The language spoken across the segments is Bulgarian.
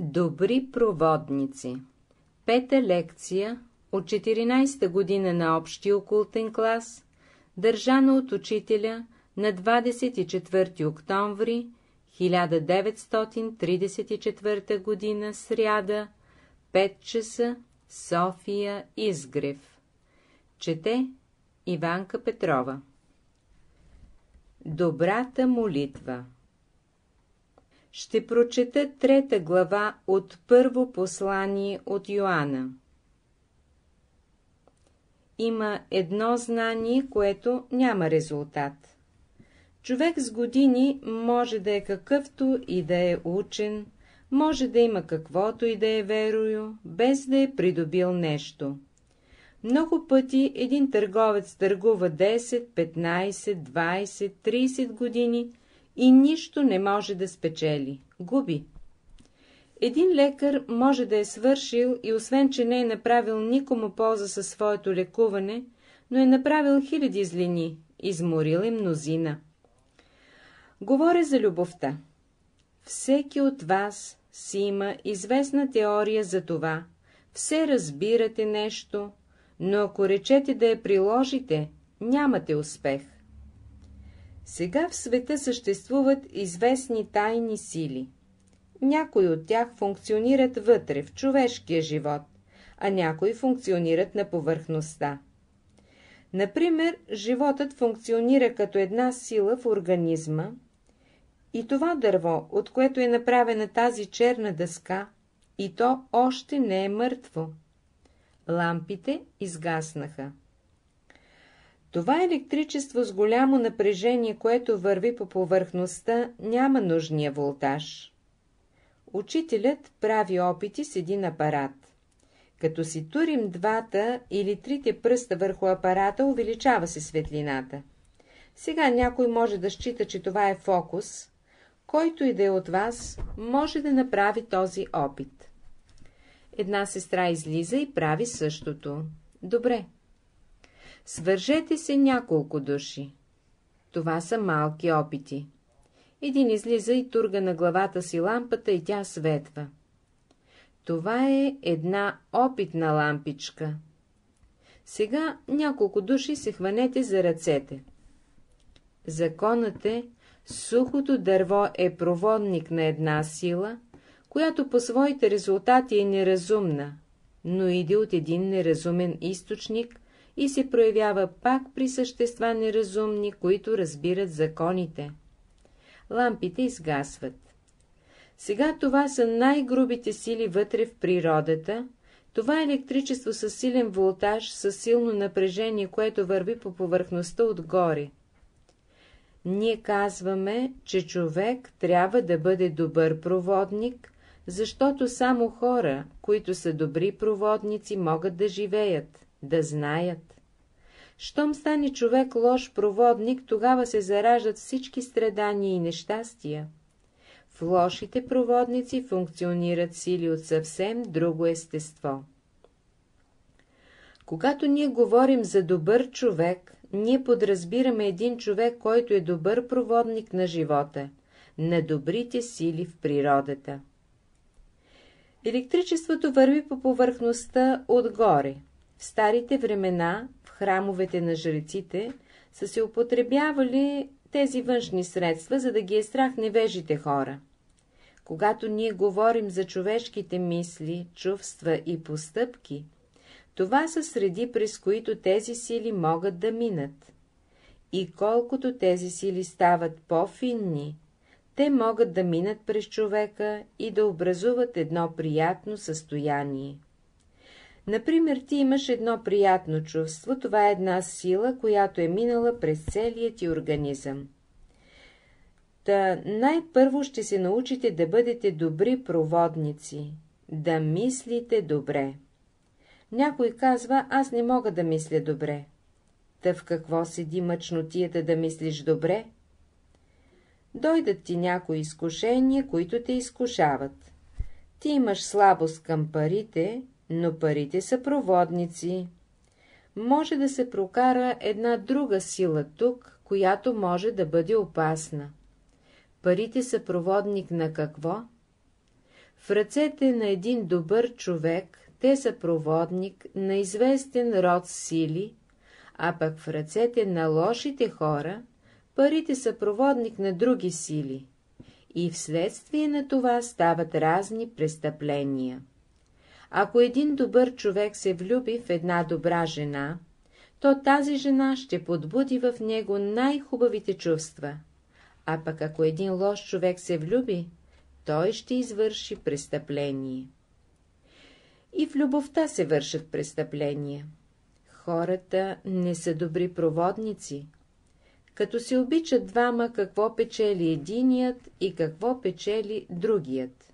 Добри проводници Пета лекция от 14-та година на общия окултен клас, държана от учителя на 24 октомври 1934 година, сряда, 5 часа, София, Изгрев. Чете Иванка Петрова Добрата молитва ще прочета трета глава от първо послание от Йоанна. Има едно знание, което няма резултат. Човек с години може да е какъвто и да е учен, може да има каквото и да е верою, без да е придобил нещо. Много пъти един търговец търгува 10, 15, 20, 30 години, и нищо не може да спечели. Губи. Един лекар може да е свършил и освен, че не е направил никому полза със своето лекуване, но е направил хиляди злини, изморил е мнозина. Говоря за любовта. Всеки от вас си има известна теория за това. Все разбирате нещо, но ако речете да я приложите, нямате успех. Сега в света съществуват известни тайни сили. Някои от тях функционират вътре, в човешкия живот, а някои функционират на повърхността. Например, животът функционира като една сила в организма и това дърво, от което е направена тази черна дъска, и то още не е мъртво. Лампите изгаснаха. Това електричество с голямо напрежение, което върви по повърхността, няма нужния волтаж. Учителят прави опити с един апарат. Като си турим двата или трите пръста върху апарата, увеличава се светлината. Сега някой може да счита, че това е фокус. Който и да е от вас, може да направи този опит. Една сестра излиза и прави същото. Добре, Свържете се няколко души. Това са малки опити. Един излиза и турга на главата си лампата и тя светва. Това е една опитна лампичка. Сега няколко души се хванете за ръцете. Законът е, сухото дърво е проводник на една сила, която по своите резултати е неразумна, но иде от един неразумен източник, и се проявява пак при същества неразумни, които разбират законите. Лампите изгасват. Сега това са най-грубите сили вътре в природата, това електричество с силен волтаж, с силно напрежение, което върви по повърхността отгоре. Ние казваме, че човек трябва да бъде добър проводник, защото само хора, които са добри проводници, могат да живеят да знаят. Щом стане човек лош проводник, тогава се зараждат всички страдания и нещастия. В лошите проводници функционират сили от съвсем друго естество. Когато ние говорим за добър човек, ние подразбираме един човек, който е добър проводник на живота, на добрите сили в природата. Електричеството върви по повърхността отгоре. В старите времена, в храмовете на жреците, са се употребявали тези външни средства, за да ги е страх невежите хора. Когато ние говорим за човешките мисли, чувства и постъпки, това са среди, през които тези сили могат да минат. И колкото тези сили стават по-финни, те могат да минат през човека и да образуват едно приятно състояние. Например, ти имаш едно приятно чувство, това е една сила, която е минала през целия ти организъм. Та най-първо ще се научите да бъдете добри проводници, да мислите добре. Някой казва, аз не мога да мисля добре. Та в какво седи мъчнотията да мислиш добре? Дойдат ти някои изкушения, които те изкушават. Ти имаш слабост към парите, но парите са проводници. Може да се прокара една друга сила тук, която може да бъде опасна. Парите са проводник на какво? В ръцете на един добър човек те са проводник на известен род сили, а пък в ръцете на лошите хора парите са проводник на други сили и вследствие на това стават разни престъпления. Ако един добър човек се влюби в една добра жена, то тази жена ще подбуди в него най-хубавите чувства. А пък ако един лош човек се влюби, той ще извърши престъпление. И в любовта се вършат престъпления. Хората не са добри проводници. Като се обичат двама, какво печели единият и какво печели другият.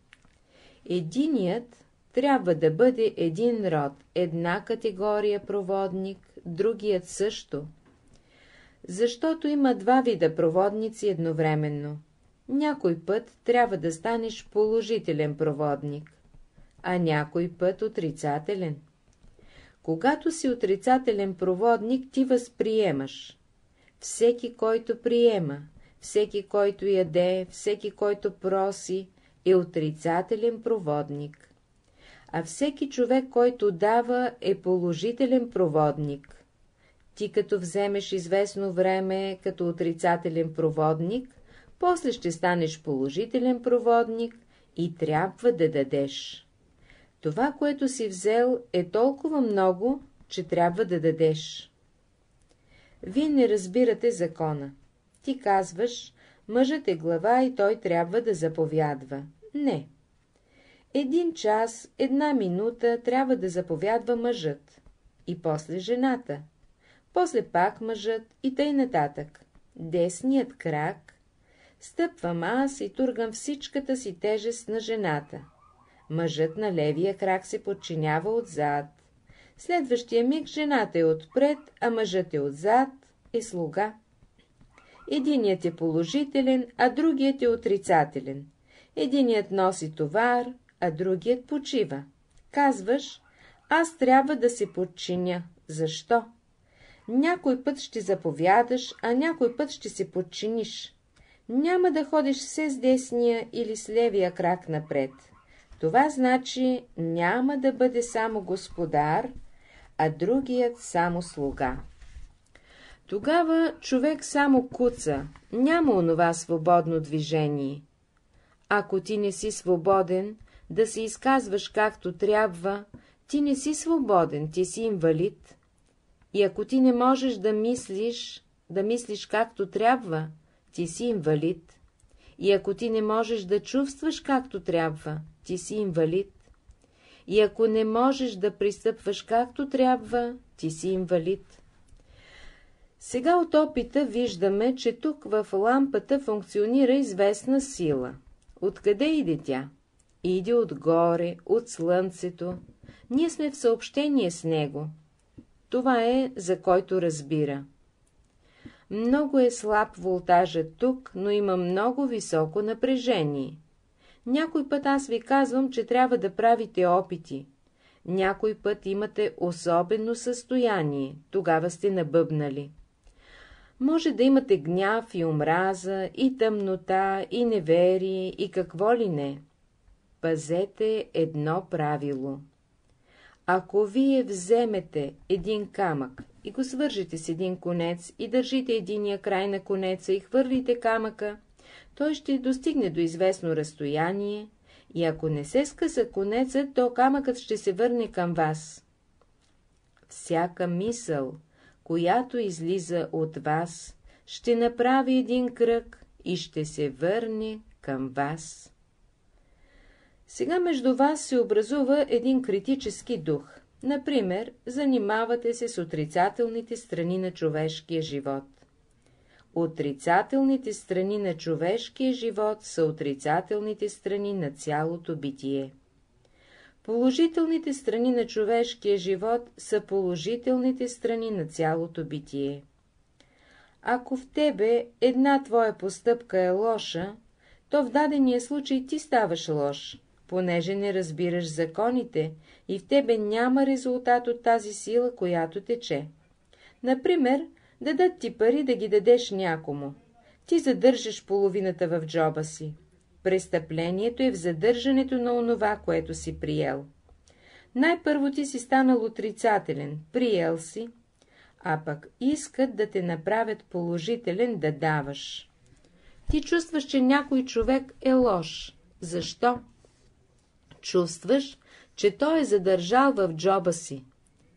Единият трябва да бъде един род, една категория проводник, другият също. Защото има два вида проводници едновременно. Някой път трябва да станеш положителен проводник, а някой път отрицателен. Когато си отрицателен проводник, ти възприемаш. Всеки, който приема, всеки, който яде, всеки, който проси, е отрицателен проводник а всеки човек, който дава, е положителен проводник. Ти като вземеш известно време като отрицателен проводник, после ще станеш положителен проводник и трябва да дадеш. Това, което си взел, е толкова много, че трябва да дадеш. Вие не разбирате закона. Ти казваш, мъжът е глава и той трябва да заповядва. Не. Един час, една минута трябва да заповядва мъжът, и после жената, после пак мъжът и тъй нататък. Десният крак стъпвам аз и тургам всичката си тежест на жената. Мъжът на левия крак се подчинява отзад. Следващия миг жената е отпред, а мъжът е отзад, е слуга. Единият е положителен, а другият е отрицателен. Единият носи товар, а другият почива. Казваш, аз трябва да се подчиня. Защо? Някой път ще заповядаш, а някой път ще се подчиниш. Няма да ходиш все с десния или с левия крак напред. Това значи няма да бъде само господар, а другият само слуга. Тогава човек само куца, няма онова свободно движение. Ако ти не си свободен, да се изказваш както трябва, ти не си свободен, ти си инвалид. И ако ти не можеш да мислиш, да мислиш както трябва, ти си инвалид. И ако ти не можеш да чувстваш както трябва, ти си инвалид. И ако не можеш да пристъпваш както трябва, ти си инвалид. Сега от опита виждаме, че тук в лампата функционира известна сила. Откъде иде тя? иде отгоре, от слънцето. Ние сме в съобщение с него. Това е, за който разбира. Много е слаб волтажът тук, но има много високо напрежение. Някой път аз ви казвам, че трябва да правите опити. Някой път имате особено състояние, тогава сте набъбнали. Може да имате гняв и омраза, и тъмнота, и неверие, и какво ли не пазете едно правило. Ако вие вземете един камък и го свържете с един конец и държите единия край на конеца и хвърлите камъка, той ще достигне до известно разстояние и ако не се скъса конеца, то камъкът ще се върне към вас. Всяка мисъл, която излиза от вас, ще направи един кръг и ще се върне към вас. Сега между вас се образува един критически дух. Например, занимавате се с отрицателните страни на човешкия живот. Отрицателните страни на човешкия живот са отрицателните страни на цялото битие. Положителните страни на човешкия живот са положителните страни на цялото битие. Ако в тебе една твоя постъпка е лоша, то в дадения случай ти ставаш лош понеже не разбираш законите и в тебе няма резултат от тази сила, която тече. Например, дадат ти пари да ги дадеш някому. Ти задържаш половината в джоба си. Престъплението е в задържането на онова, което си приел. Най-първо ти си станал отрицателен, приел си, а пък искат да те направят положителен да даваш. Ти чувстваш, че някой човек е лош. Защо? чувстваш, че той е задържал в джоба си.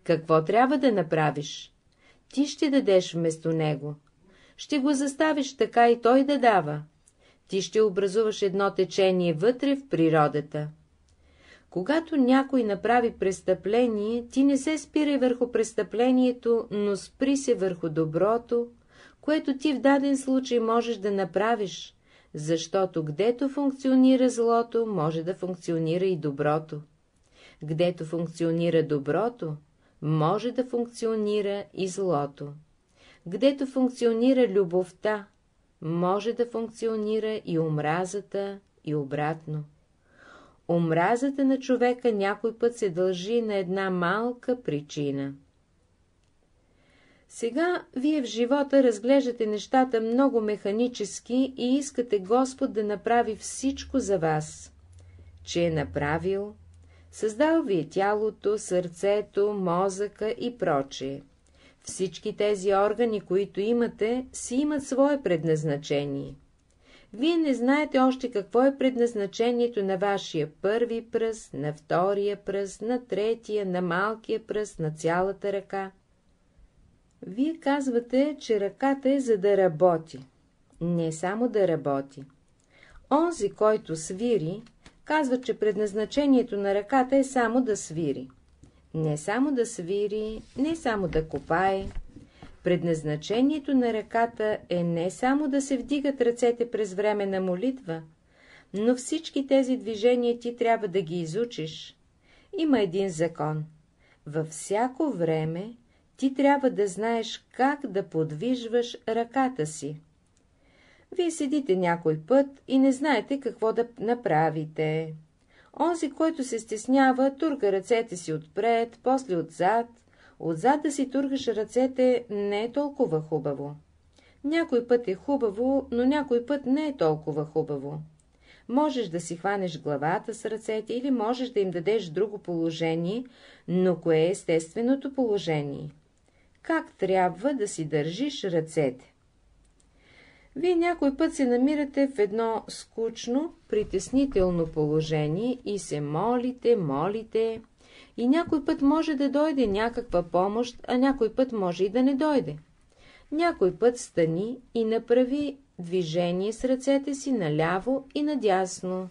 Какво трябва да направиш? Ти ще дадеш вместо него. Ще го заставиш така и той да дава. Ти ще образуваш едно течение вътре в природата. Когато някой направи престъпление, ти не се спирай върху престъплението, но спри се върху доброто, което ти в даден случай можеш да направиш, защото гдето функционира злото, може да функционира и доброто. Гдето функционира доброто, може да функционира и злото. Гдето функционира любовта, може да функционира и омразата, и обратно. Омразата на човека някой път се дължи на една малка причина – сега вие в живота разглеждате нещата много механически и искате Господ да направи всичко за вас. Че е направил, създал ви е тялото, сърцето, мозъка и прочее. Всички тези органи, които имате, си имат свое предназначение. Вие не знаете още какво е предназначението на вашия първи пръст, на втория пръст, на третия, на малкия пръст, на цялата ръка. Вие казвате, че ръката е за да работи. Не само да работи. Онзи, който свири, казва, че предназначението на ръката е само да свири. Не само да свири, не само да копае. Предназначението на ръката е не само да се вдигат ръцете през време на молитва, но всички тези движения ти трябва да ги изучиш. Има един закон. Във всяко време ти трябва да знаеш как да подвижваш ръката си. Вие седите някой път и не знаете какво да направите. Онзи, който се стеснява, турка ръцете си отпред, после отзад. Отзад да си туркаш ръцете не е толкова хубаво. Някой път е хубаво, но някой път не е толкова хубаво. Можеш да си хванеш главата с ръцете или можеш да им дадеш друго положение, но кое е естественото положение? как трябва да си държиш ръцете. Вие някой път се намирате в едно скучно, притеснително положение и се молите, молите, и някой път може да дойде някаква помощ, а някой път може и да не дойде. Някой път стани и направи движение с ръцете си наляво и надясно.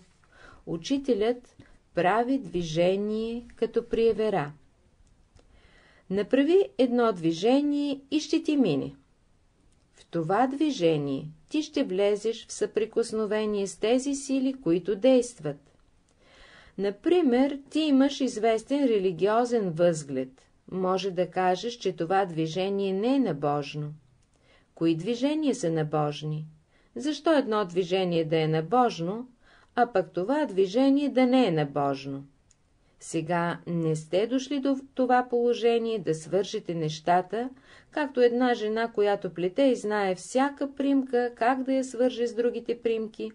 Учителят прави движение като приевера. Направи едно движение и ще ти мине. В това движение ти ще влезеш в съприкосновение с тези сили, които действат. Например, ти имаш известен религиозен възглед. Може да кажеш, че това движение не е набожно. Кои движения са набожни? Защо едно движение да е набожно, а пък това движение да не е набожно? Сега не сте дошли до това положение да свършите нещата, както една жена, която плете и знае всяка примка, как да я свърже с другите примки.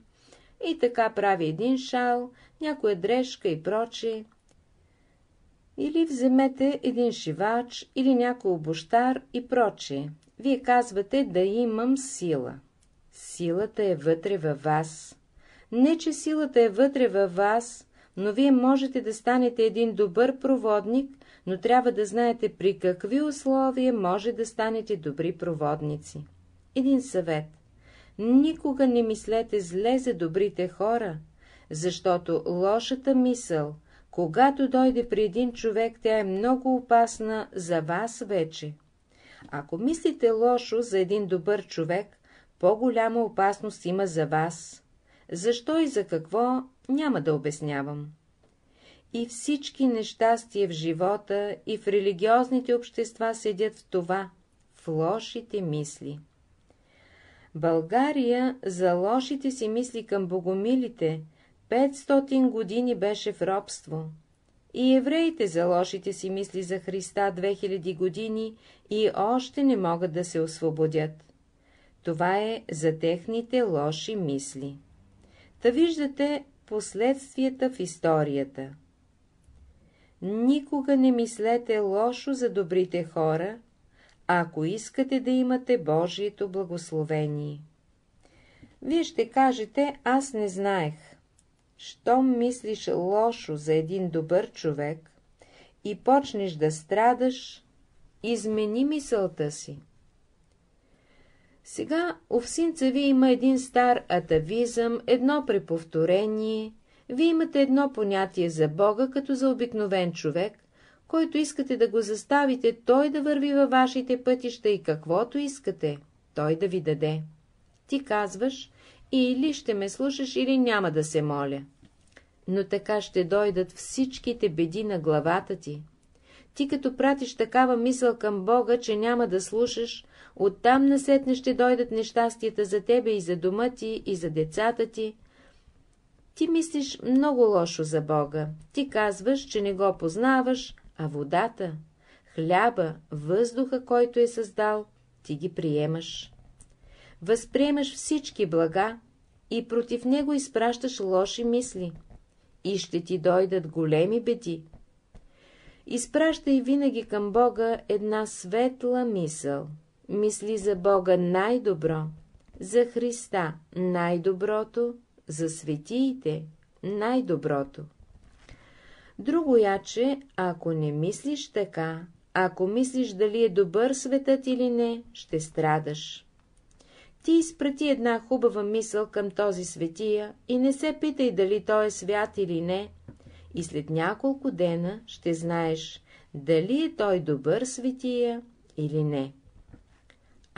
И така прави един шал, някоя дрежка и прочее. Или вземете един шивач или някой обощар и прочее. Вие казвате да имам сила. Силата е вътре във вас. Не, че силата е вътре във вас, но вие можете да станете един добър проводник, но трябва да знаете при какви условия може да станете добри проводници. Един съвет. Никога не мислете зле за добрите хора, защото лошата мисъл, когато дойде при един човек, тя е много опасна за вас вече. Ако мислите лошо за един добър човек, по-голяма опасност има за вас. Защо и за какво няма да обяснявам. И всички нещастия в живота и в религиозните общества седят в това, в лошите мисли. България за лошите си мисли към богомилите 500 години беше в робство. И евреите за лошите си мисли за Христа 2000 години и още не могат да се освободят. Това е за техните лоши мисли. Та виждате последствията в историята. Никога не мислете лошо за добрите хора, ако искате да имате Божието благословение. Вие ще кажете, аз не знаех. Щом мислиш лошо за един добър човек и почнеш да страдаш, измени мисълта си. Сега овсинца ви има един стар атавизъм, едно преповторение. Вие имате едно понятие за Бога, като за обикновен човек, който искате да го заставите, той да върви във вашите пътища и каквото искате, той да ви даде. Ти казваш, и или ще ме слушаш, или няма да се моля. Но така ще дойдат всичките беди на главата ти. Ти като пратиш такава мисъл към Бога, че няма да слушаш, Оттам насетне ще дойдат нещастията за тебе и за дома ти, и за децата ти. Ти мислиш много лошо за Бога. Ти казваш, че не го познаваш, а водата, хляба, въздуха, който е създал, ти ги приемаш. Възприемаш всички блага и против него изпращаш лоши мисли. И ще ти дойдат големи беди. Изпращай винаги към Бога една светла мисъл мисли за Бога най-добро, за Христа най-доброто, за светиите най-доброто. Друго яче, ако не мислиш така, ако мислиш дали е добър светът или не, ще страдаш. Ти изпрати една хубава мисъл към този светия и не се питай дали той е свят или не, и след няколко дена ще знаеш, дали е той добър светия или не.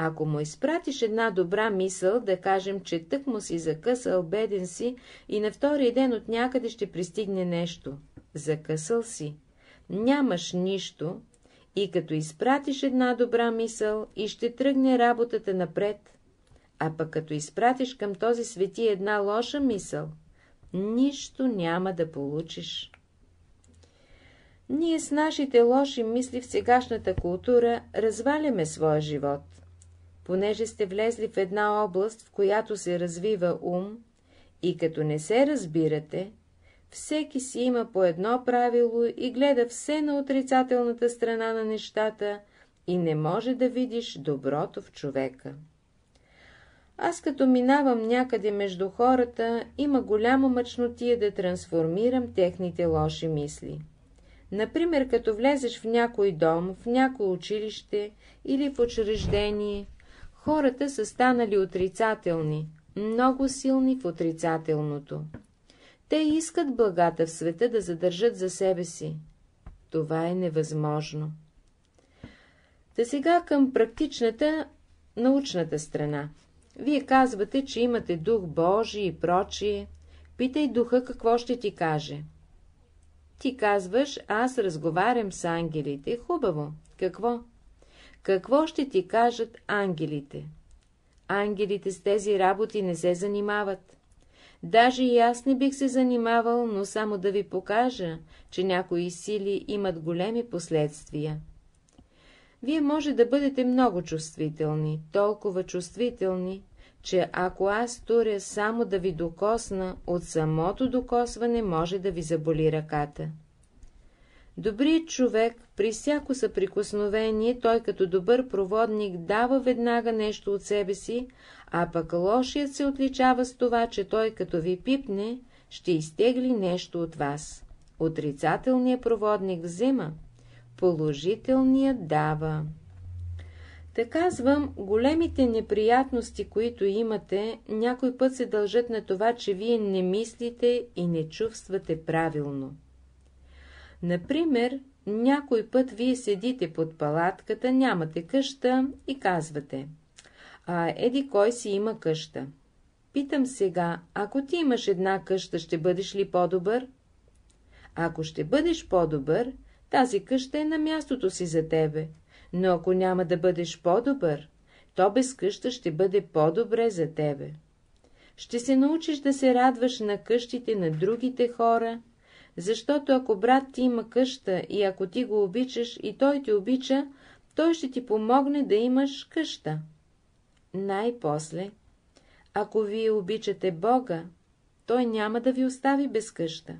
Ако му изпратиш една добра мисъл, да кажем, че тък му си закъсал, беден си и на втория ден от някъде ще пристигне нещо. Закъсал си. Нямаш нищо и като изпратиш една добра мисъл и ще тръгне работата напред. А пък като изпратиш към този свети една лоша мисъл, нищо няма да получиш. Ние с нашите лоши мисли в сегашната култура разваляме своя живот – понеже сте влезли в една област, в която се развива ум, и като не се разбирате, всеки си има по едно правило и гледа все на отрицателната страна на нещата и не може да видиш доброто в човека. Аз като минавам някъде между хората, има голяма мъчнотия да трансформирам техните лоши мисли. Например, като влезеш в някой дом, в някое училище или в учреждение, Хората са станали отрицателни, много силни в отрицателното. Те искат благата в света да задържат за себе си. Това е невъзможно. Та сега към практичната, научната страна. Вие казвате, че имате дух Божий и прочие. Питай духа какво ще ти каже. Ти казваш, аз разговарям с ангелите. Хубаво. Какво? Какво ще ти кажат ангелите? Ангелите с тези работи не се занимават. Даже и аз не бих се занимавал, но само да ви покажа, че някои сили имат големи последствия. Вие може да бъдете много чувствителни, толкова чувствителни, че ако аз туря само да ви докосна, от самото докосване може да ви заболи ръката. Добрият човек при всяко съприкосновение, той като добър проводник дава веднага нещо от себе си, а пък лошият се отличава с това, че той като ви пипне, ще изтегли нещо от вас. Отрицателният проводник взема, положителният дава. Та казвам, големите неприятности, които имате, някой път се дължат на това, че вие не мислите и не чувствате правилно. Например, някой път вие седите под палатката, нямате къща и казвате А еди кой си има къща? Питам сега, ако ти имаш една къща, ще бъдеш ли по-добър? Ако ще бъдеш по-добър, тази къща е на мястото си за тебе, но ако няма да бъдеш по-добър, то без къща ще бъде по-добре за тебе. Ще се научиш да се радваш на къщите на другите хора защото ако брат ти има къща и ако ти го обичаш и той ти обича, той ще ти помогне да имаш къща. Най-после, ако вие обичате Бога, той няма да ви остави без къща.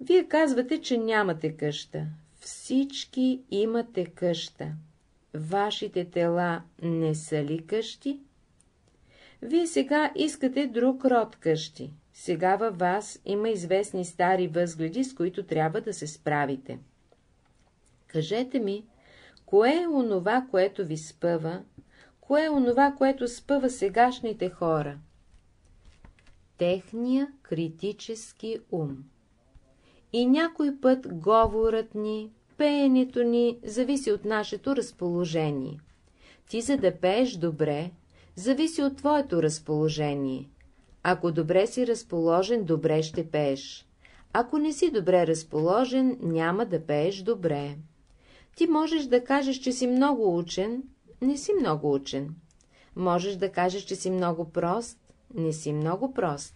Вие казвате, че нямате къща. Всички имате къща. Вашите тела не са ли къщи? Вие сега искате друг род къщи. Сега във вас има известни стари възгледи, с които трябва да се справите. Кажете ми, кое е онова, което ви спъва, кое е онова, което спъва сегашните хора? Техния критически ум. И някой път говорът ни, пеенето ни зависи от нашето разположение. Ти за да пееш добре, зависи от твоето разположение. Ако добре си разположен, добре ще пееш. Ако не си добре разположен, няма да пееш добре. Ти можеш да кажеш, че си много учен, не си много учен. Можеш да кажеш, че си много прост, не си много прост.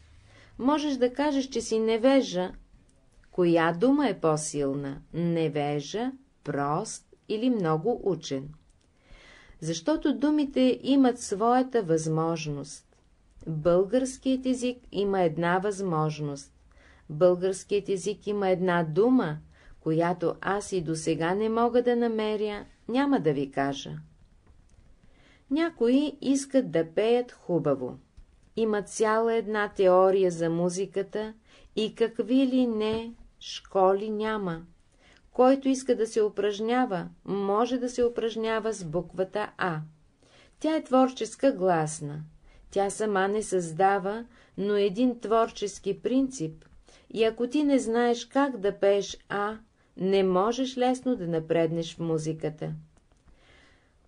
Можеш да кажеш, че си невежа. Коя дума е по-силна? Невежа, прост или много учен? Защото думите имат своята възможност. Българският език има една възможност. Българският език има една дума, която аз и до сега не мога да намеря, няма да ви кажа. Някои искат да пеят хубаво. Има цяла една теория за музиката и какви ли не школи няма. Който иска да се упражнява, може да се упражнява с буквата А. Тя е творческа гласна. Тя сама не създава, но е един творчески принцип. И ако ти не знаеш как да пееш А, не можеш лесно да напреднеш в музиката.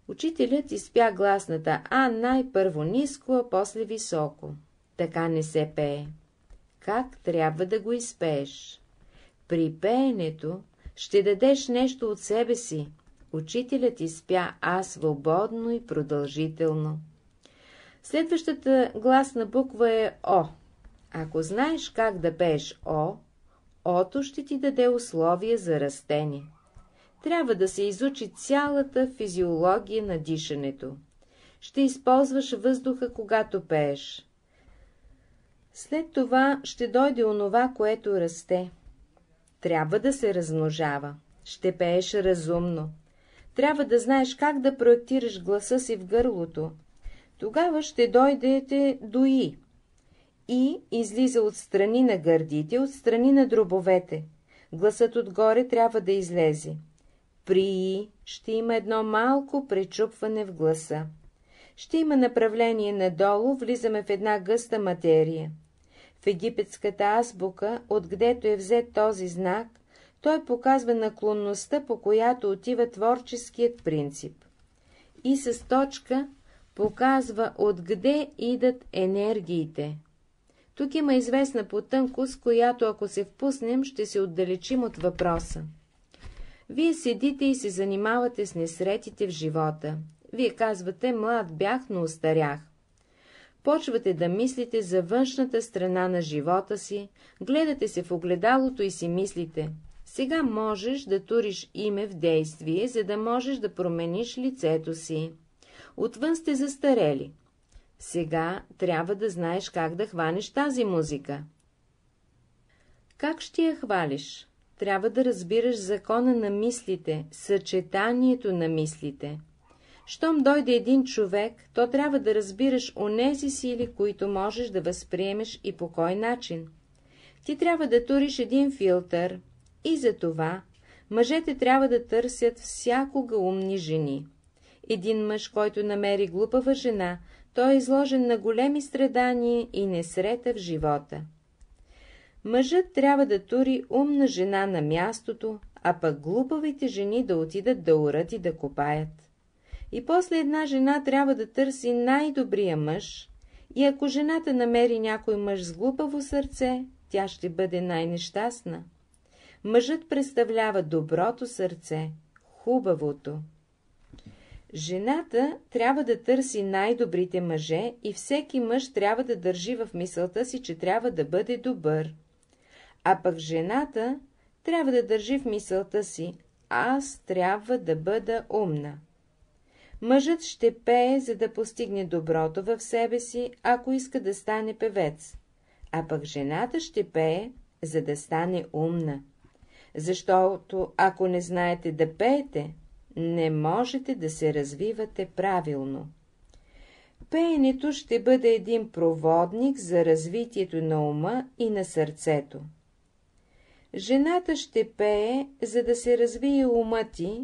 Учителят изпя гласната А най-първо ниско, а после високо. Така не се пее. Как трябва да го изпееш? При пеенето ще дадеш нещо от себе си. Учителят изпя А свободно и продължително. Следващата гласна буква е О. Ако знаеш как да пееш О, Ото ще ти даде условия за растение. Трябва да се изучи цялата физиология на дишането. Ще използваш въздуха, когато пееш. След това ще дойде онова, което расте. Трябва да се размножава. Ще пееш разумно. Трябва да знаеш как да проектираш гласа си в гърлото, тогава ще дойдете до И. И излиза от страни на гърдите, от страни на дробовете. Гласът отгоре трябва да излезе. При И ще има едно малко пречупване в гласа. Ще има направление надолу, влизаме в една гъста материя. В египетската азбука, откъдето е взет този знак, той показва наклонността, по която отива творческият принцип. И с точка показва откъде идат енергиите. Тук има известна потънкост, която ако се впуснем, ще се отдалечим от въпроса. Вие седите и се занимавате с несретите в живота. Вие казвате, млад бях, но устарях. Почвате да мислите за външната страна на живота си, гледате се в огледалото и си мислите. Сега можеш да туриш име в действие, за да можеш да промениш лицето си. Отвън сте застарели. Сега трябва да знаеш как да хванеш тази музика. Как ще я хвалиш? Трябва да разбираш закона на мислите, съчетанието на мислите. Щом дойде един човек, то трябва да разбираш онези сили, които можеш да възприемеш и по кой начин. Ти трябва да туриш един филтър и за това мъжете трябва да търсят всякога умни жени. Един мъж, който намери глупава жена, той е изложен на големи страдания и несрета в живота. Мъжът трябва да тури умна жена на мястото, а пък глупавите жени да отидат да урат и да копаят. И после една жена трябва да търси най-добрия мъж, и ако жената намери някой мъж с глупаво сърце, тя ще бъде най-нещастна. Мъжът представлява доброто сърце, хубавото. Жената трябва да търси най-добрите мъже и всеки мъж трябва да държи в мисълта си, че трябва да бъде добър. А пък жената трябва да държи в мисълта си, аз трябва да бъда умна. Мъжът ще пее, за да постигне доброто в себе си, ако иска да стане певец, а пък жената ще пее, за да стане умна. Защото ако не знаете да пеете, не можете да се развивате правилно. Пеенето ще бъде един проводник за развитието на ума и на сърцето. Жената ще пее, за да се развие ума ти,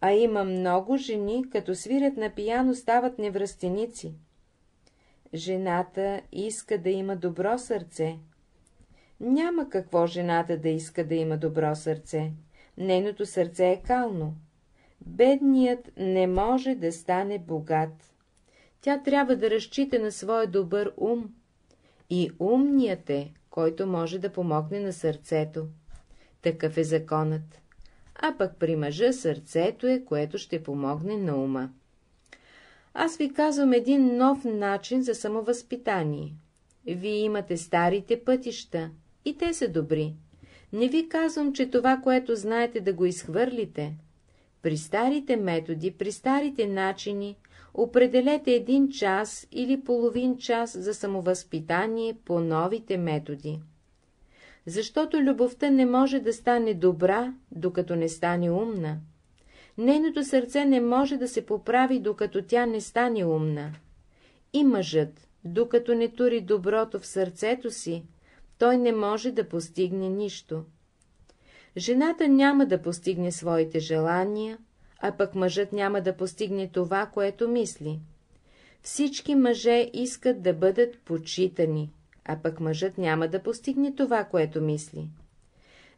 а има много жени, като свирят на пияно, стават невръстеници. Жената иска да има добро сърце. Няма какво жената да иска да има добро сърце. Нейното сърце е кално. Бедният не може да стане богат. Тя трябва да разчита на своя добър ум. И умният е, който може да помогне на сърцето. Такъв е законът. А пък при мъжа сърцето е, което ще помогне на ума. Аз ви казвам един нов начин за самовъзпитание. Вие имате старите пътища, и те са добри. Не ви казвам, че това, което знаете, да го изхвърлите, при старите методи, при старите начини, определете един час или половин час за самовъзпитание по новите методи. Защото любовта не може да стане добра, докато не стане умна. Нейното сърце не може да се поправи, докато тя не стане умна. И мъжът, докато не тури доброто в сърцето си, той не може да постигне нищо. Жената няма да постигне своите желания, а пък мъжът няма да постигне това, което мисли. Всички мъже искат да бъдат почитани, а пък мъжът няма да постигне това, което мисли.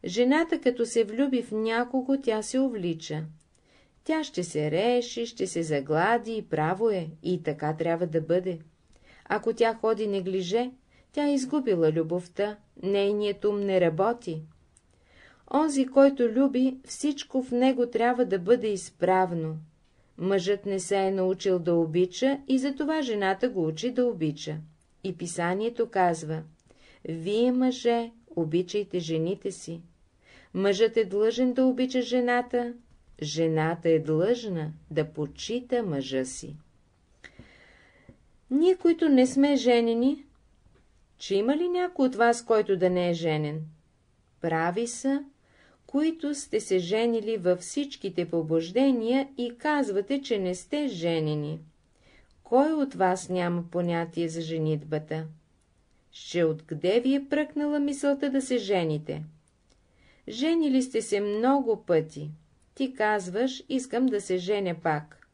Жената, като се влюби в някого, тя се увлича. Тя ще се реши, ще се заглади и право е, и така трябва да бъде. Ако тя ходи неглиже, тя е изгубила любовта, нейният ум не работи. Онзи, който люби, всичко в него трябва да бъде изправно. Мъжът не се е научил да обича и затова жената го учи да обича. И писанието казва «Вие, мъже, обичайте жените си». Мъжът е длъжен да обича жената, жената е длъжна да почита мъжа си. Ние, които не сме женени, че има ли някой от вас, който да не е женен? Прави са които сте се женили във всичките побуждения и казвате, че не сте женени. Кой от вас няма понятие за женитбата? Ще откъде ви е пръкнала мисълта да се жените? Женили сте се много пъти. Ти казваш, искам да се женя пак.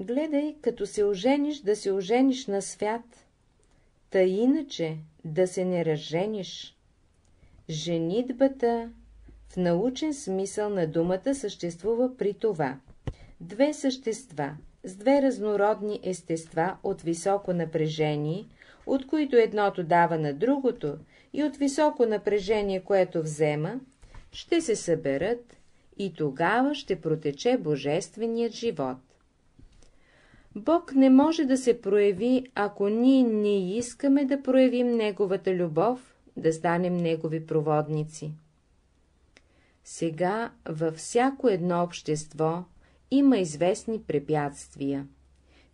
Гледай, като се ожениш, да се ожениш на свят. Та иначе да се не разжениш. Женитбата в научен смисъл на думата съществува при това. Две същества с две разнородни естества от високо напрежение, от които едното дава на другото и от високо напрежение, което взема, ще се съберат и тогава ще протече божественият живот. Бог не може да се прояви, ако ние не искаме да проявим Неговата любов, да станем Негови проводници. Сега във всяко едно общество има известни препятствия.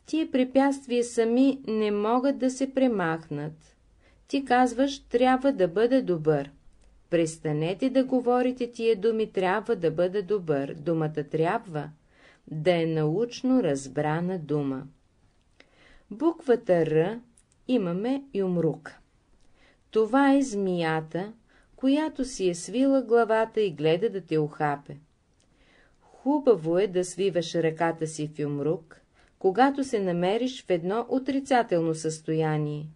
Тие препятствия сами не могат да се премахнат. Ти казваш, трябва да бъда добър. Престанете да говорите тия думи, трябва да бъда добър. Думата трябва да е научно разбрана дума. Буквата Р имаме юмрук. Това е змията, която си е свила главата и гледа да те охапе. Хубаво е да свиваш ръката си в юмрук, когато се намериш в едно отрицателно състояние,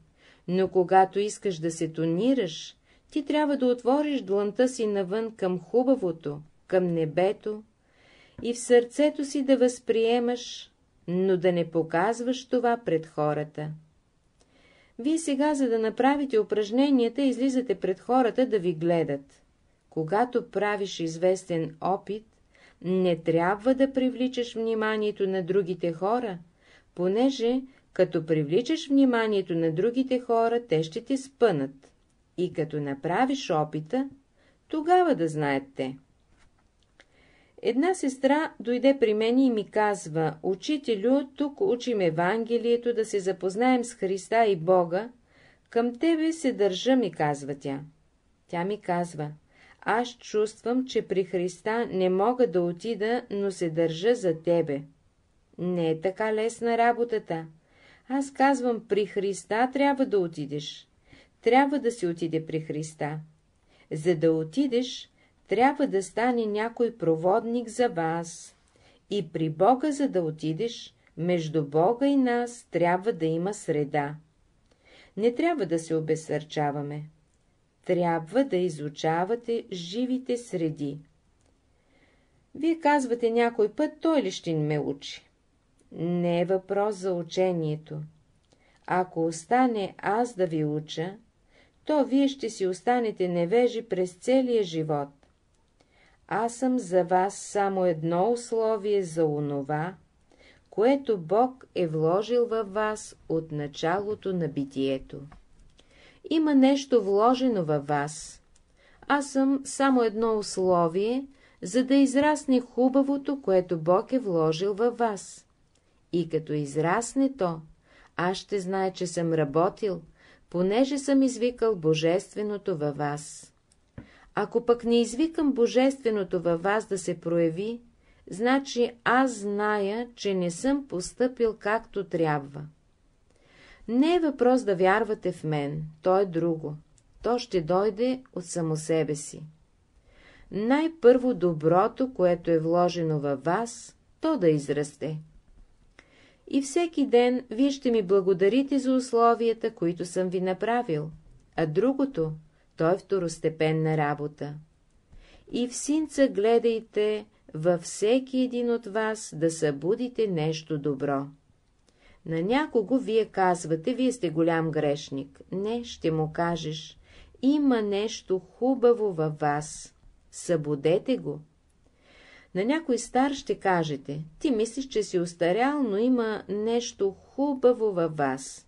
но когато искаш да се тонираш, ти трябва да отвориш дланта си навън към хубавото, към небето и в сърцето си да възприемаш, но да не показваш това пред хората. Вие сега, за да направите упражненията, излизате пред хората да ви гледат. Когато правиш известен опит, не трябва да привличаш вниманието на другите хора, понеже като привличаш вниманието на другите хора, те ще те спънат. И като направиш опита, тогава да знаят те. Една сестра дойде при мен и ми казва, «Учителю, тук учим Евангелието, да се запознаем с Христа и Бога. Към тебе се държа», ми казва тя. Тя ми казва, «Аз чувствам, че при Христа не мога да отида, но се държа за тебе». Не е така лесна работата. Аз казвам, при Христа трябва да отидеш. Трябва да се отиде при Христа. За да отидеш, трябва да стане някой проводник за вас. И при Бога, за да отидеш, между Бога и нас трябва да има среда. Не трябва да се обесърчаваме. Трябва да изучавате живите среди. Вие казвате някой път, той ли ще ме учи? Не е въпрос за учението. Ако остане аз да ви уча, то вие ще си останете невежи през целия живот. Аз съм за вас само едно условие за онова, което Бог е вложил във вас от началото на битието. Има нещо вложено във вас. Аз съм само едно условие, за да израсне хубавото, което Бог е вложил във вас. И като израсне то, аз ще знае, че съм работил, понеже съм извикал Божественото във вас. Ако пък не извикам Божественото във вас да се прояви, значи аз зная, че не съм постъпил както трябва. Не е въпрос да вярвате в мен, то е друго. То ще дойде от само себе си. Най-първо доброто, което е вложено във вас, то да израсте. И всеки ден вие ще ми благодарите за условията, които съм ви направил, а другото той е второстепенна работа. И в синца гледайте във всеки един от вас да събудите нещо добро. На някого вие казвате, вие сте голям грешник. Не, ще му кажеш, има нещо хубаво във вас. Събудете го. На някой стар ще кажете, ти мислиш, че си устарял, но има нещо хубаво във вас.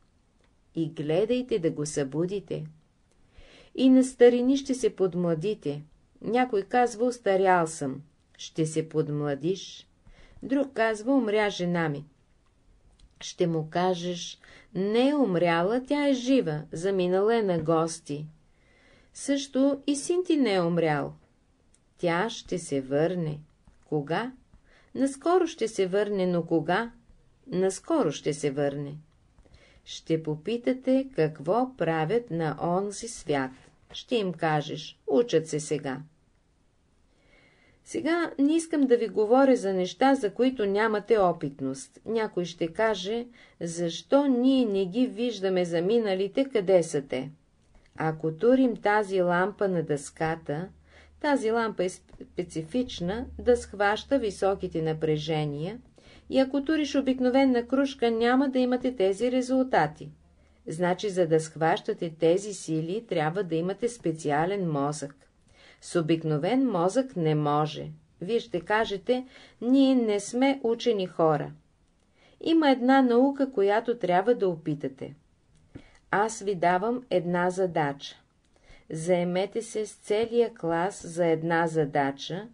И гледайте да го събудите. И на старини ще се подмладите. Някой казва, устарял съм. Ще се подмладиш. Друг казва, умря жена ми. Ще му кажеш, не е умряла, тя е жива, заминала е на гости. Също и син ти не е умрял. Тя ще се върне. Кога? Наскоро ще се върне, но кога? Наскоро ще се върне. Ще попитате какво правят на онзи свят ще им кажеш, учат се сега. Сега не искам да ви говоря за неща, за които нямате опитност. Някой ще каже, защо ние не ги виждаме за миналите, къде са те. Ако турим тази лампа на дъската, тази лампа е специфична да схваща високите напрежения и ако туриш обикновена кружка, няма да имате тези резултати. Значи, за да схващате тези сили, трябва да имате специален мозък. С обикновен мозък не може. Вие ще кажете, ние не сме учени хора. Има една наука, която трябва да опитате. Аз ви давам една задача. Заемете се с целия клас за една задача,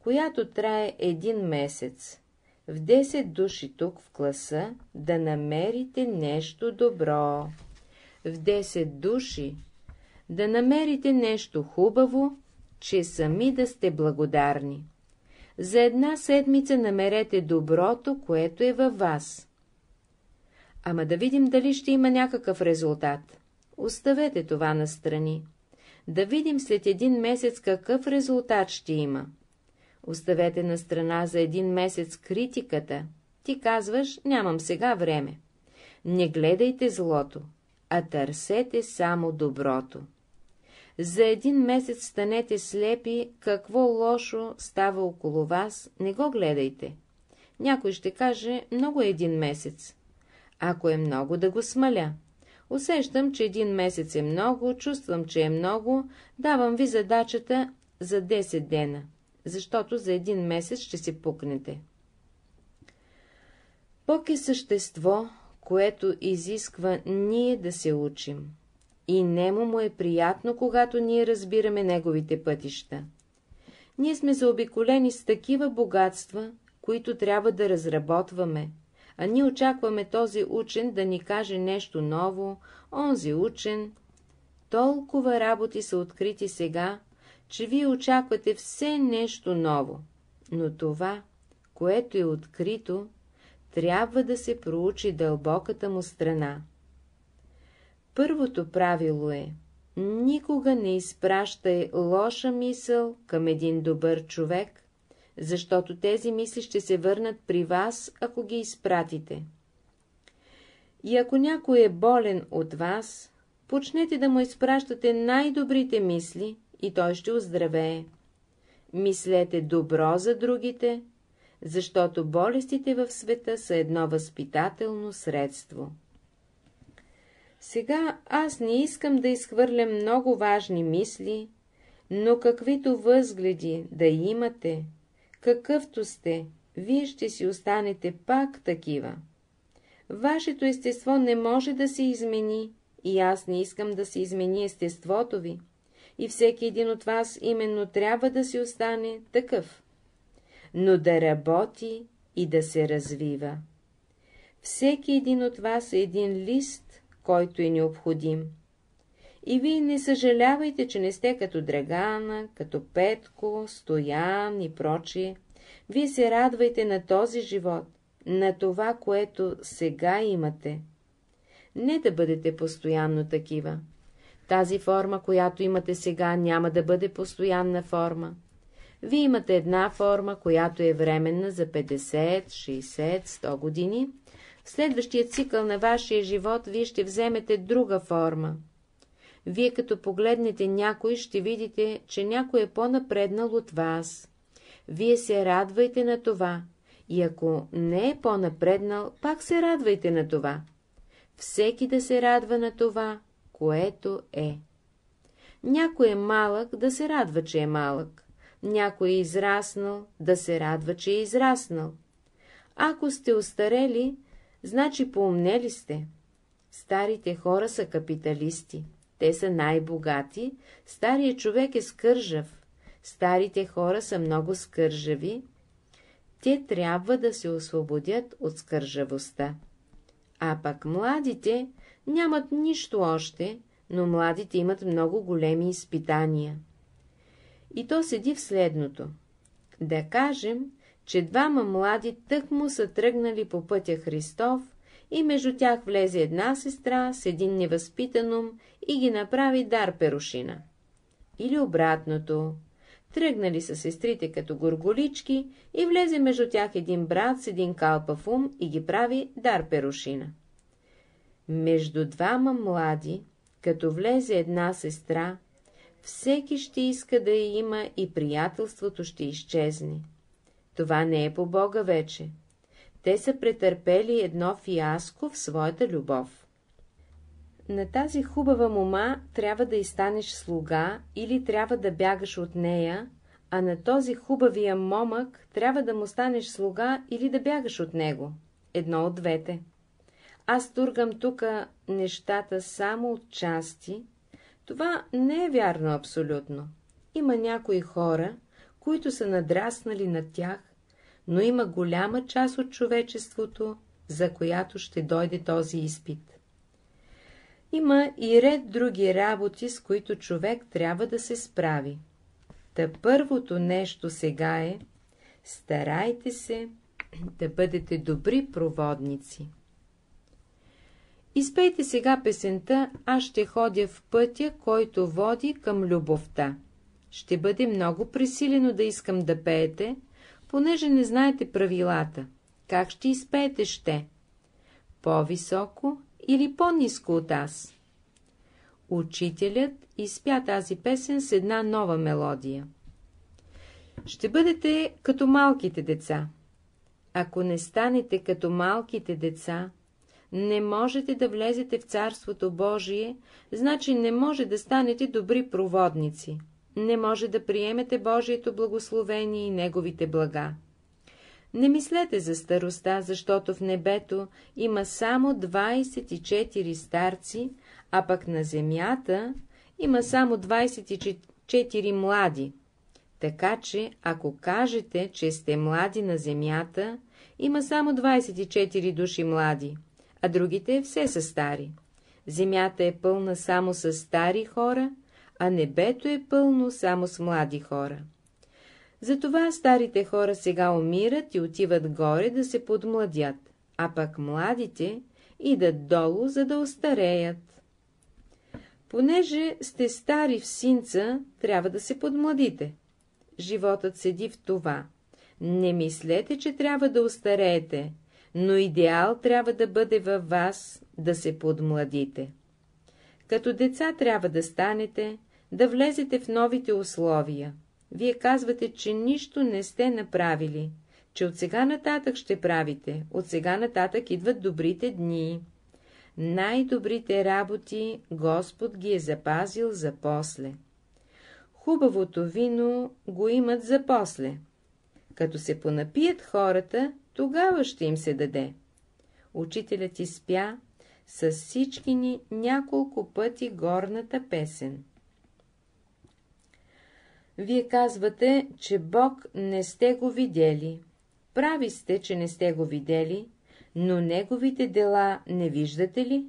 която трае един месец в 10 души тук в класа да намерите нещо добро. В 10 души да намерите нещо хубаво, че сами да сте благодарни. За една седмица намерете доброто, което е във вас. Ама да видим дали ще има някакъв резултат. Оставете това настрани. Да видим след един месец какъв резултат ще има. Оставете на страна за един месец критиката. Ти казваш, нямам сега време. Не гледайте злото, а търсете само доброто. За един месец станете слепи, какво лошо става около вас, не го гледайте. Някой ще каже, много е един месец. Ако е много, да го смаля. Усещам, че един месец е много, чувствам, че е много, давам ви задачата за 10 дена защото за един месец ще се пукнете. Бог е същество, което изисква ние да се учим. И нему му е приятно, когато ние разбираме неговите пътища. Ние сме заобиколени с такива богатства, които трябва да разработваме, а ние очакваме този учен да ни каже нещо ново, онзи учен. Толкова работи са открити сега, че вие очаквате все нещо ново, но това, което е открито, трябва да се проучи дълбоката му страна. Първото правило е никога не изпращай лоша мисъл към един добър човек, защото тези мисли ще се върнат при вас, ако ги изпратите. И ако някой е болен от вас, почнете да му изпращате най-добрите мисли, и той ще оздравее. Мислете добро за другите, защото болестите в света са едно възпитателно средство. Сега аз не искам да изхвърлям много важни мисли, но каквито възгледи да имате, какъвто сте, вие ще си останете пак такива. Вашето естество не може да се измени и аз не искам да се измени естеството ви и всеки един от вас именно трябва да си остане такъв, но да работи и да се развива. Всеки един от вас е един лист, който е необходим. И вие не съжалявайте, че не сте като Драгана, като Петко, Стоян и прочие. Вие се радвайте на този живот, на това, което сега имате. Не да бъдете постоянно такива. Тази форма, която имате сега, няма да бъде постоянна форма. Вие имате една форма, която е временна за 50, 60, 100 години. В следващия цикъл на вашия живот вие ще вземете друга форма. Вие като погледнете някой, ще видите, че някой е по-напреднал от вас. Вие се радвайте на това. И ако не е по-напреднал, пак се радвайте на това. Всеки да се радва на това, което е. Някой е малък, да се радва, че е малък. Някой е израснал, да се радва, че е израснал. Ако сте устарели, значи поумнели сте. Старите хора са капиталисти. Те са най-богати, старият човек е скържав. Старите хора са много скържави. Те трябва да се освободят от скържавостта. А пък младите нямат нищо още, но младите имат много големи изпитания. И то седи в следното. Да кажем, че двама млади тъкмо са тръгнали по пътя Христов и между тях влезе една сестра с един невъзпитан ум и ги направи дар перушина. Или обратното. Тръгнали са сестрите като горголички и влезе между тях един брат с един калпав ум и ги прави дар перушина. Между двама млади, като влезе една сестра, всеки ще иска да я има и приятелството ще изчезне. Това не е по Бога вече. Те са претърпели едно фиаско в своята любов. На тази хубава мома трябва да изстанеш слуга или трябва да бягаш от нея, а на този хубавия момък трябва да му станеш слуга или да бягаш от него. Едно от двете аз тургам тука нещата само от части, това не е вярно абсолютно. Има някои хора, които са надраснали на тях, но има голяма част от човечеството, за която ще дойде този изпит. Има и ред други работи, с които човек трябва да се справи. Та първото нещо сега е, старайте се да бъдете добри проводници. Изпейте сега песента «Аз ще ходя в пътя, който води към любовта». Ще бъде много пресилено да искам да пеете, понеже не знаете правилата. Как ще изпеете ще? По-високо или по-низко от аз? Учителят изпя тази песен с една нова мелодия. Ще бъдете като малките деца. Ако не станете като малките деца, не можете да влезете в Царството Божие, значи не може да станете добри проводници, не може да приемете Божието благословение и Неговите блага. Не мислете за староста, защото в небето има само 24 старци, а пък на земята има само 24 млади. Така че, ако кажете, че сте млади на земята, има само 24 души млади а другите все са стари. Земята е пълна само с стари хора, а небето е пълно само с млади хора. Затова старите хора сега умират и отиват горе да се подмладят, а пък младите идат долу, за да остареят. Понеже сте стари в синца, трябва да се подмладите. Животът седи в това. Не мислете, че трябва да остареете но идеал трябва да бъде във вас да се подмладите. Като деца трябва да станете, да влезете в новите условия. Вие казвате, че нищо не сте направили, че от сега нататък ще правите, от сега нататък идват добрите дни. Най-добрите работи Господ ги е запазил за после. Хубавото вино го имат за после. Като се понапият хората, тогава ще им се даде. Учителят изпя с всички ни няколко пъти горната песен. Вие казвате, че Бог не сте го видели. Прави сте, че не сте го видели, но неговите дела не виждате ли?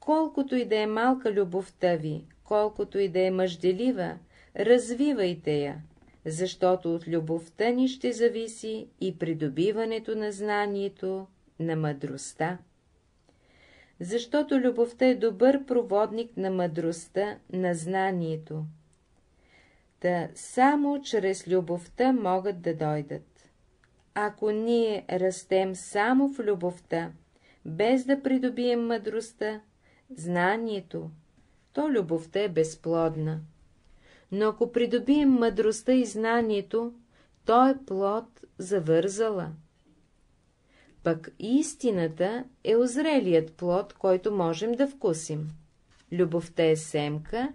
Колкото и да е малка любовта ви, колкото и да е мъжделива, развивайте я, защото от любовта ни ще зависи и придобиването на знанието, на мъдростта. Защото любовта е добър проводник на мъдростта, на знанието. Та само чрез любовта могат да дойдат. Ако ние растем само в любовта, без да придобием мъдростта, знанието, то любовта е безплодна но ако придобием мъдростта и знанието, то е плод завързала. Пък истината е озрелият плод, който можем да вкусим. Любовта е семка,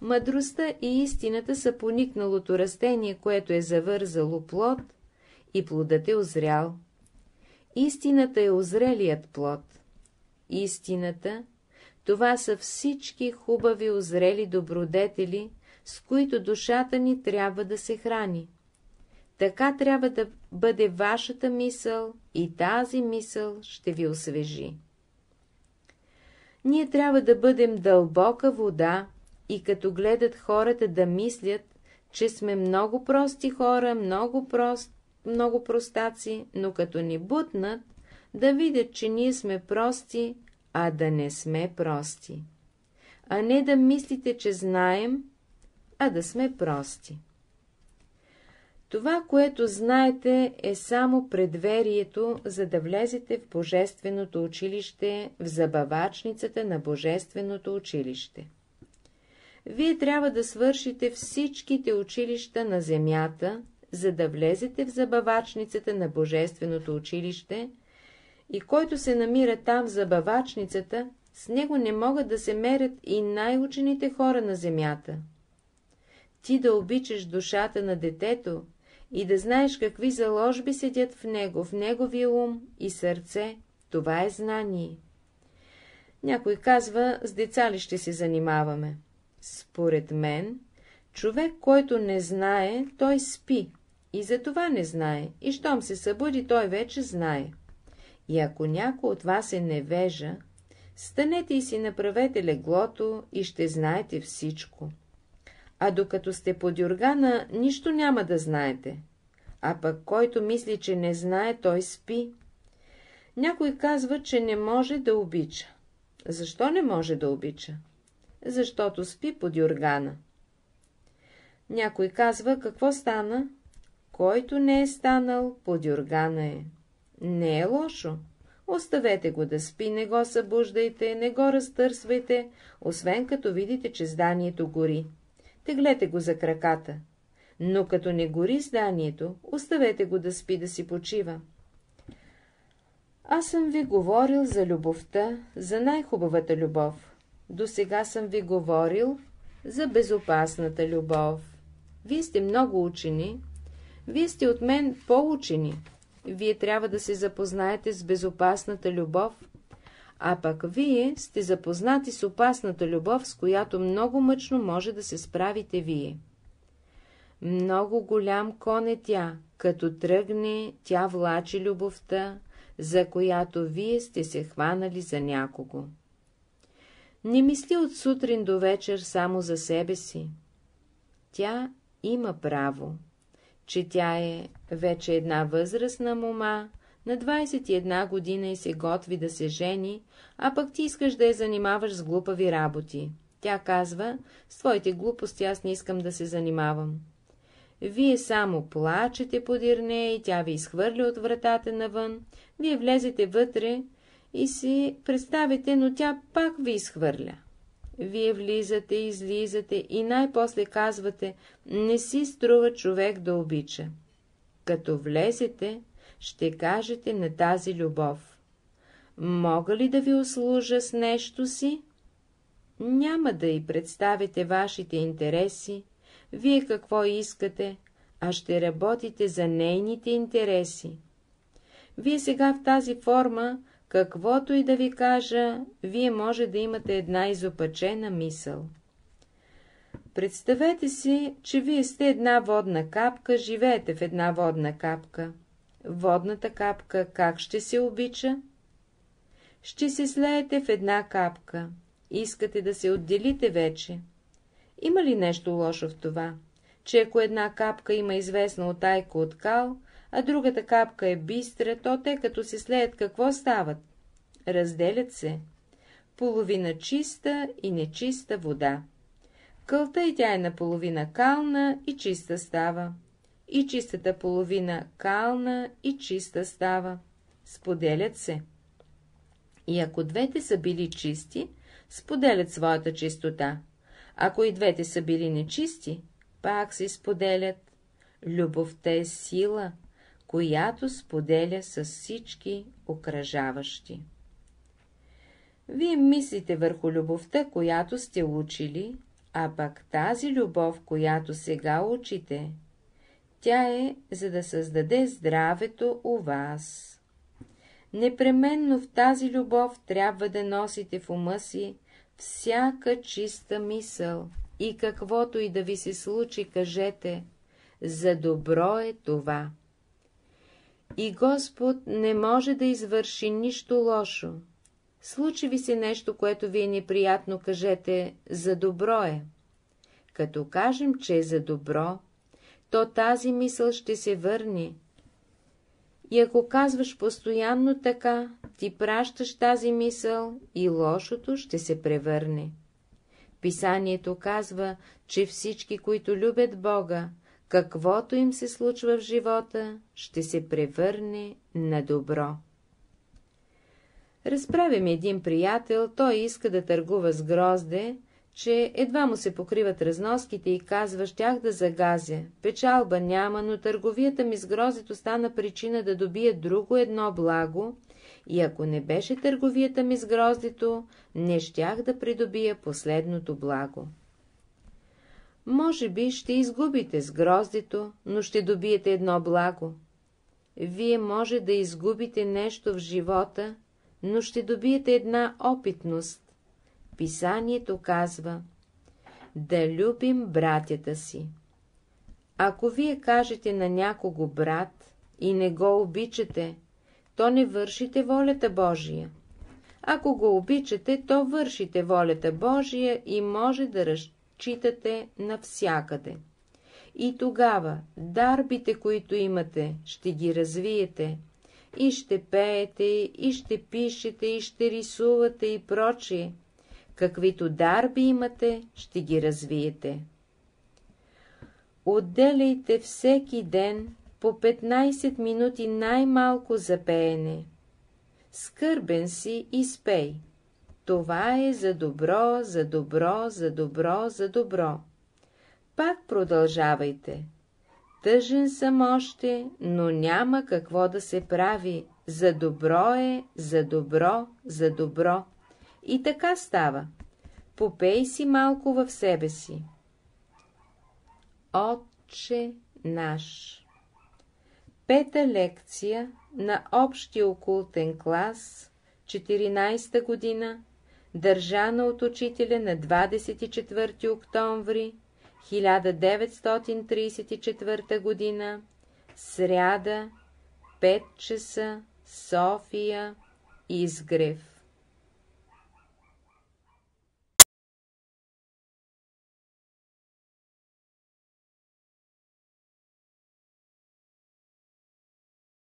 мъдростта и истината са поникналото растение, което е завързало плод, и плодът е озрял. Истината е озрелият плод. Истината, това са всички хубави озрели добродетели, с които душата ни трябва да се храни. Така трябва да бъде вашата мисъл и тази мисъл ще ви освежи. Ние трябва да бъдем дълбока вода и като гледат хората да мислят, че сме много прости хора, много, прост, много простаци, но като ни бутнат, да видят, че ние сме прости, а да не сме прости. А не да мислите, че знаем, а да сме прости. Това, което знаете, е само предверието, за да влезете в Божественото училище, в забавачницата на Божественото училище. Вие трябва да свършите всичките училища на земята, за да влезете в забавачницата на Божественото училище, и който се намира там в забавачницата, с него не могат да се мерят и най-учените хора на земята ти да обичаш душата на детето и да знаеш какви заложби седят в него, в неговия ум и сърце, това е знание. Някой казва, с деца ли ще се занимаваме? Според мен, човек, който не знае, той спи, и за това не знае, и щом се събуди, той вече знае. И ако някой от вас е невежа, станете и си направете леглото и ще знаете всичко а докато сте под юргана, нищо няма да знаете. А пък който мисли, че не знае, той спи. Някой казва, че не може да обича. Защо не може да обича? Защото спи под юргана. Някой казва, какво стана? Който не е станал, под юргана е. Не е лошо. Оставете го да спи, не го събуждайте, не го разтърсвайте, освен като видите, че зданието гори теглете го за краката. Но като не гори зданието, оставете го да спи, да си почива. Аз съм ви говорил за любовта, за най-хубавата любов. До сега съм ви говорил за безопасната любов. Вие сте много учени, вие сте от мен по-учени. Вие трябва да се запознаете с безопасната любов, а пък вие сте запознати с опасната любов, с която много мъчно може да се справите вие. Много голям кон е тя, като тръгне, тя влачи любовта, за която вие сте се хванали за някого. Не мисли от сутрин до вечер само за себе си. Тя има право, че тя е вече една възрастна мома, на 21 година и се готви да се жени, а пък ти искаш да я занимаваш с глупави работи. Тя казва, с твоите глупости аз не искам да се занимавам. Вие само плачете подир нея и тя ви изхвърля от вратата навън, вие влезете вътре и си представите, но тя пак ви изхвърля. Вие влизате, излизате и най-после казвате, не си струва човек да обича. Като влезете, ще кажете на тази любов. Мога ли да ви услужа с нещо си? Няма да й представите вашите интереси, вие какво искате, а ще работите за нейните интереси. Вие сега в тази форма, каквото и да ви кажа, вие може да имате една изопачена мисъл. Представете си, че вие сте една водна капка, живеете в една водна капка водната капка как ще се обича? Ще се слеете в една капка. Искате да се отделите вече. Има ли нещо лошо в това, че ако една капка има известна отайка от кал, а другата капка е бистра, то те като се слеят какво стават? Разделят се. Половина чиста и нечиста вода. Кълта и тя е наполовина кална и чиста става и чистата половина кална и чиста става. Споделят се. И ако двете са били чисти, споделят своята чистота. Ако и двете са били нечисти, пак се споделят. Любовта е сила, която споделя с всички окражаващи. Вие мислите върху любовта, която сте учили, а пък тази любов, която сега учите, тя е, за да създаде здравето у вас. Непременно в тази любов трябва да носите в ума си всяка чиста мисъл и каквото и да ви се случи, кажете, за добро е това. И Господ не може да извърши нищо лошо. Случи ви се нещо, което ви е неприятно, кажете, за добро е. Като кажем, че е за добро, то тази мисъл ще се върне. И ако казваш постоянно така, ти пращаш тази мисъл и лошото ще се превърне. Писанието казва, че всички, които любят Бога, каквото им се случва в живота, ще се превърне на добро. Разправим един приятел, той иска да търгува с грозде, че едва му се покриват разноските и казва, щях да загазя. Печалба няма, но търговията ми с грозето стана причина да добия друго едно благо, и ако не беше търговията ми с гроздито, не щях да придобия последното благо. Може би ще изгубите с гроздито, но ще добиете едно благо. Вие може да изгубите нещо в живота, но ще добиете една опитност, Писанието казва да любим братята си. Ако вие кажете на някого брат и не го обичате, то не вършите волята Божия. Ако го обичате, то вършите волята Божия и може да разчитате навсякъде. И тогава дарбите, които имате, ще ги развиете. И ще пеете, и ще пишете, и ще рисувате и прочие каквито дарби имате, ще ги развиете. Отделяйте всеки ден по 15 минути най-малко за пеене. Скърбен си и спей. Това е за добро, за добро, за добро, за добро. Пак продължавайте. Тъжен съм още, но няма какво да се прави. За добро е, за добро, за добро. И така става. Попей си малко в себе си. Отче наш Пета лекция на общия окултен клас, 14-та година, държана от учителя на 24 октомври 1934 година, сряда, 5 часа, София, Изгрев.